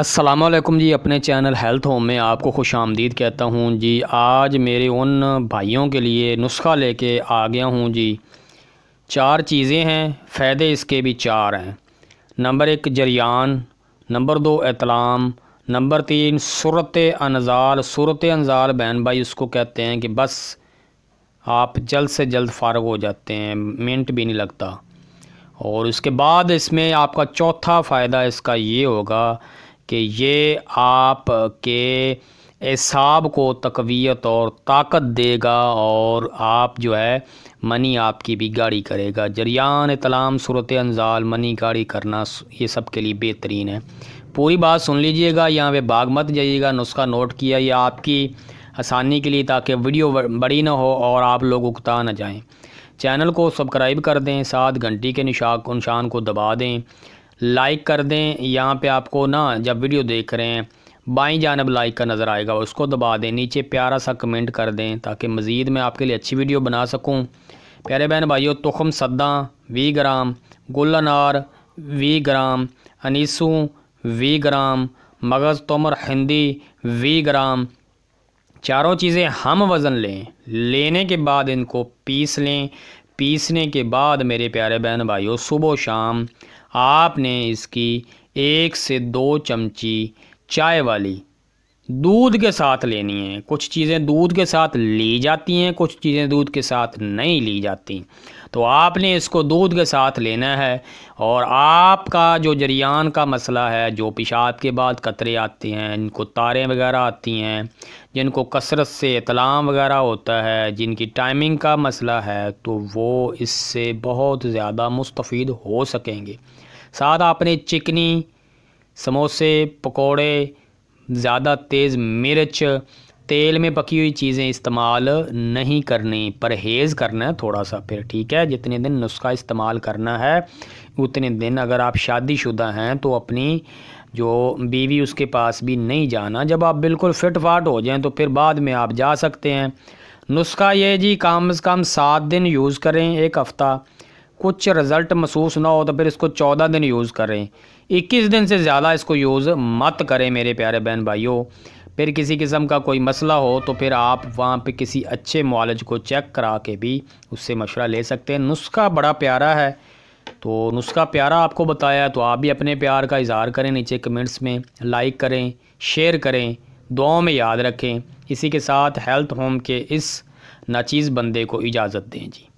असलम जी अपने channel health home में आपको खुश आमदीद कहता हूँ जी आज मेरे उन भाइयों के लिए नुस्खा लेके आ गया हूँ जी चार चीज़ें हैं फ़ायदे इसके भी चार हैं नंबर एक जरियान नंबर दो एतलाम नंबर तीन सूरत अनजाल सूरत अनजाल बहन भाई उसको कहते हैं कि बस आप जल्द से जल्द फारग हो जाते हैं मिनट भी नहीं लगता और उसके बाद इसमें आपका चौथा फ़ायदा इसका ये होगा कि ये आपके एसाब को तकवीत और ताकत देगा और आप जो है मनी आपकी भी गाड़ी करेगा जरियान तलाम सूरत अनजाल मनी गाड़ी करना ये सब के लिए बेहतरीन है पूरी बात सुन लीजिएगा यहाँ पे भाग मत जाइएगा नुस्खा नोट किया ये आपकी आसानी के लिए ताकि वीडियो बड़ी ना हो और आप लोग उकता ना जाएं चैनल को सब्सक्राइब कर दें सात घंटी के निशान को दबा दें लाइक कर दें यहाँ पे आपको ना जब वीडियो देख रहे हैं बाई जानब लाइक का नज़र आएगा उसको दबा दें नीचे प्यारा सा कमेंट कर दें ताकि मज़ीद मैं आपके लिए अच्छी वीडियो बना सकूँ प्यारे बहन भाइयों तुखम सद्दा वी ग्राम गुल अनार वी ग्राम अनीसू वी ग्राम मगज़ तोमर हिंदी वी ग्राम चारों चीज़ें हम वज़न लें लेने के बाद इनको पीस लें पीसने के बाद मेरे प्यारे बहन भाइयों सुबह शाम आपने इसकी एक से दो चमची चाय वाली दूध के साथ लेनी है कुछ चीज़ें दूध के साथ ली जाती हैं कुछ चीज़ें दूध के साथ नहीं ली जाती तो आपने इसको दूध के साथ लेना है और आपका जो जरियान का मसला है जो पेशाब के बाद कतरे आते हैं इनको तारें वगैरह आती हैं जिनको कसरत से इतलाम वगैरह होता है जिनकी टाइमिंग का मसला है तो वो इससे बहुत ज़्यादा मुस्तफ़ हो सकेंगे साथ आपने चिकनी समोसे पकौड़े ज़्यादा तेज़ मिर्च तेल में पकी हुई चीज़ें इस्तेमाल नहीं करनी परहेज़ करना है थोड़ा सा फिर ठीक है जितने दिन नुस्खा इस्तेमाल करना है उतने दिन अगर आप शादीशुदा हैं तो अपनी जो बीवी उसके पास भी नहीं जाना जब आप बिल्कुल फिट फाट हो जाएं तो फिर बाद में आप जा सकते हैं नुस्खा ये जी कम से कम सात दिन यूज़ करें एक हफ़्ता कुछ रिज़ल्ट महसूस ना हो तो फिर इसको चौदह दिन यूज़ करें इक्कीस दिन से ज़्यादा इसको यूज़ मत करें मेरे प्यारे बहन भाइयों फिर किसी किस्म का कोई मसला हो तो फिर आप वहाँ पे किसी अच्छे मालज को चेक करा के भी उससे मशवरा ले सकते हैं नुस्खा बड़ा प्यारा है तो नुस्खा प्यारा आपको बताया तो आप भी अपने प्यार का इजहार करें नीचे कमेंट्स में लाइक करें शेयर करें दुआओं में याद रखें इसी के साथ हेल्थ होम के इस नाचीज़ बंदे को इजाज़त दें जी